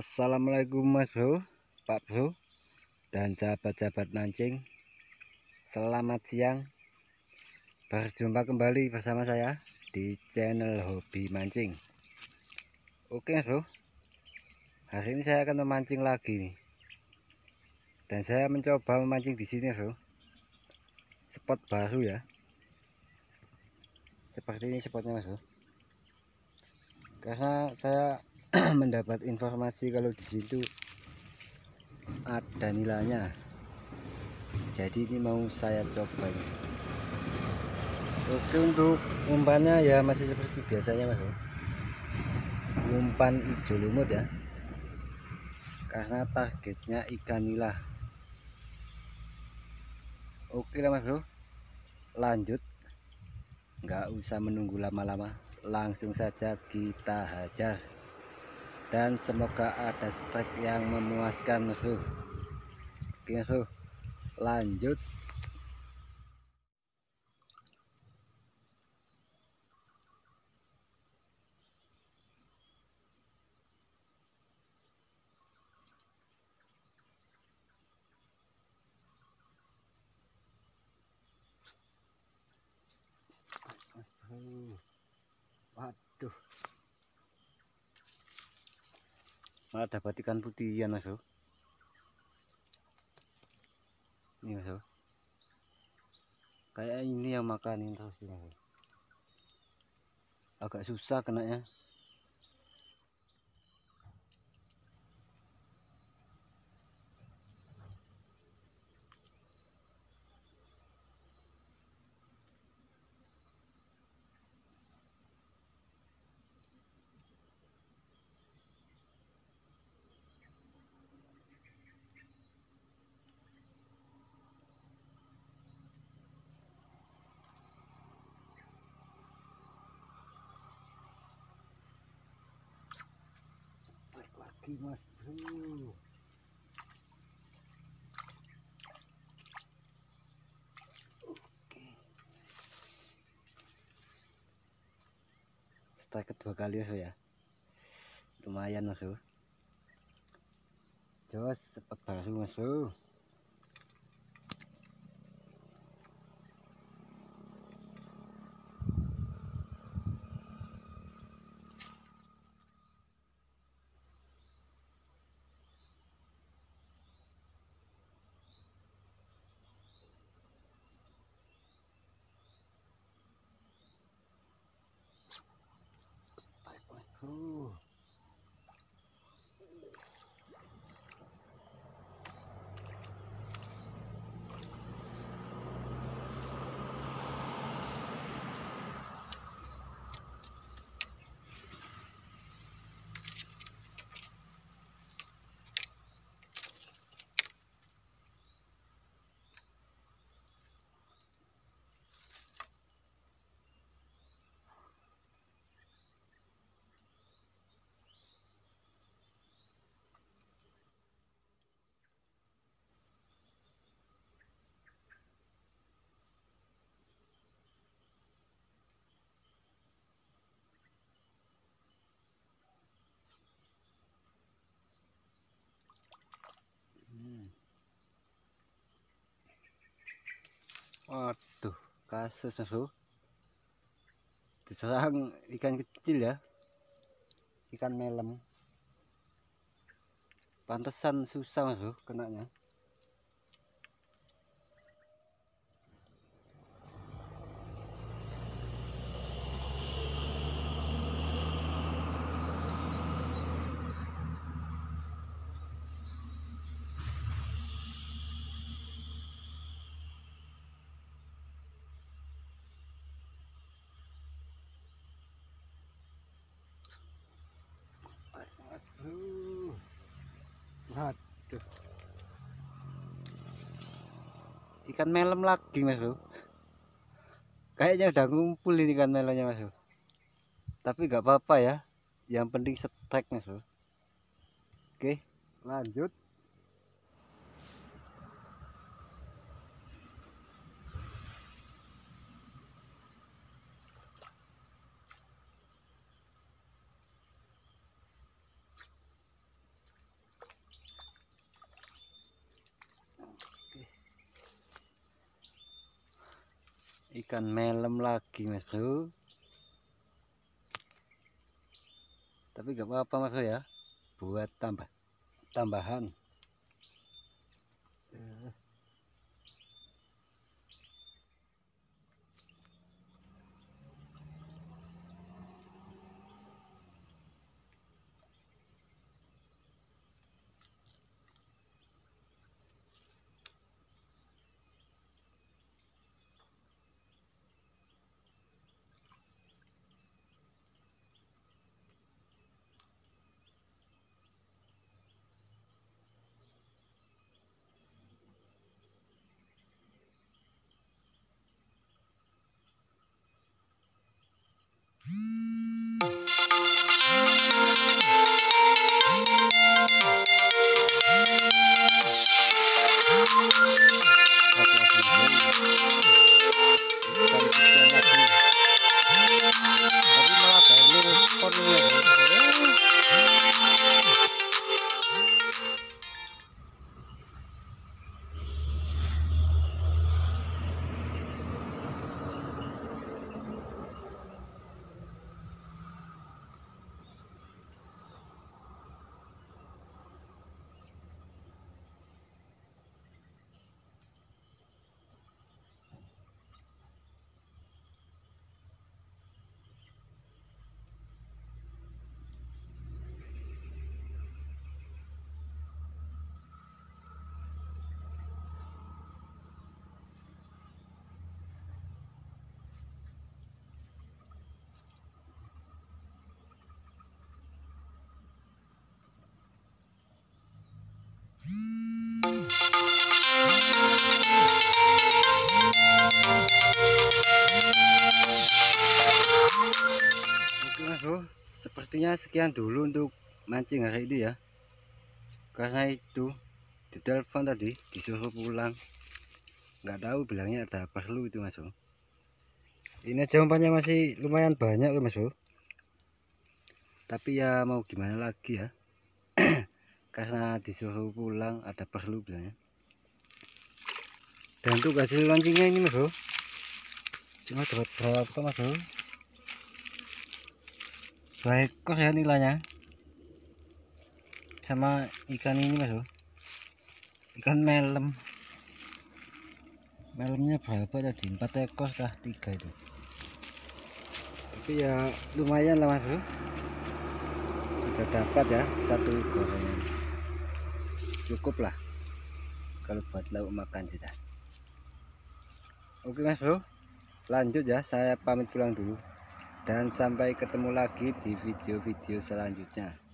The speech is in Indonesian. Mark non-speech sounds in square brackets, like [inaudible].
Assalamualaikum Mas Bro, Pak Bro, dan sahabat-sahabat mancing. Selamat siang. Berjumpa kembali bersama saya di channel Hobi Mancing. Oke Mas Bro, hari ini saya akan memancing lagi nih. Dan saya mencoba memancing di sini Bro. Spot baru ya. Seperti ini spotnya Mas Bro. Karena saya [clears throat] mendapat informasi kalau di situ ada nilainya jadi ini mau saya coba ini. oke untuk umpannya ya masih seperti biasanya mas umpan hijau lumut ya karena targetnya ikan nila oke lah mas bro lanjut nggak usah menunggu lama-lama langsung saja kita hajar dan semoga ada strike yang memuaskan musuh oke lanjut malah dapat ikan putih ya mas bro ini iya, mas bro kayak ini yang makanin terus ini mas bro agak susah kenanya lagi mas bro oke setelah kedua kali so ya, ya lumayan mas bro jos sempat baru mas bro Waduh, kasusnya tuh Diserang ikan kecil ya. Ikan melem. Pantesan susah bro kenanya. ikan melem lagi mas bro kayaknya udah ngumpul ini ikan melonnya mas bro tapi nggak apa-apa ya yang penting setek mas bro oke lanjut ikan melem lagi mas bro tapi gak apa-apa mas bro ya buat tambah tambahan sepertinya sekian dulu untuk mancing hari ini ya karena itu di telepon tadi disuruh pulang nggak tahu bilangnya ada perlu itu mas bro ini aja umpannya masih lumayan banyak loh mas bro tapi ya mau gimana lagi ya [clears throat] karena disuruh pulang ada perlu bilangnya dan untuk hasil lancingnya ini mas bro cuma dapat berapa mas bro dua ekor ya nilainya sama ikan ini mas ikan melem melemnya berapa tadi empat ekor dah tiga itu tapi ya lumayan lah mas bro sudah dapat ya satu gorengan cukup lah kalau buat lauk makan sudah oke mas bro lanjut ya saya pamit pulang dulu dan sampai ketemu lagi di video-video selanjutnya